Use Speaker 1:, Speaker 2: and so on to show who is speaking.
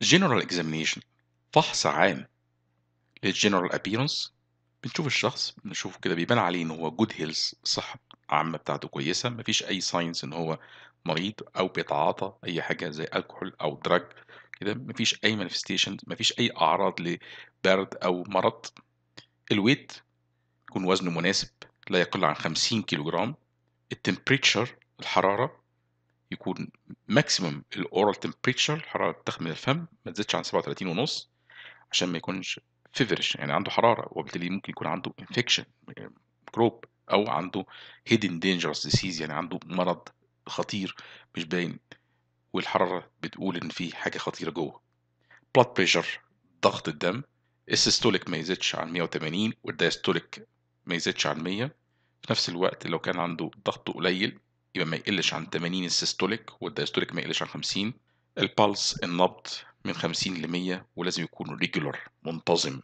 Speaker 1: General Examination فحص عام للجنرال ابيرنس بنشوف الشخص بنشوفه كده بيبان عليه ان هو جود هيلث الصحه العامه بتاعته كويسه مفيش اي ساينس ان هو مريض او بيتعاطى اي حاجه زي الكحول او دراج كده مفيش اي مانيفستيشن مفيش اي اعراض لبرد او مرض الويت يكون وزنه مناسب لا يقل عن 50 كيلو جرام التمبريتشر الحراره يكون ماكسيمم الاورال تمبريتشر الحراره بتاخد من الفم ما تزيدش عن 37 ونص عشان ما يكونش فيفرش يعني عنده حراره وبالتالي ممكن يكون عنده انفكشن كروب او عنده هيدن دينجرس ديسيز يعني عنده مرض خطير مش باين والحراره بتقول ان في حاجه خطيره جوه بلاد بريشر ضغط الدم السيستوليك ما يزيدش عن 180 والدايستوليك ما يزيدش عن 100 في نفس الوقت لو كان عنده ضغط قليل يبقى ما يقلش عن 80 السيستوليك والدايستوليك ما يقلش عن 50 البالس النبض من 50 ل 100 ولازم يكون ريجولار
Speaker 2: منتظم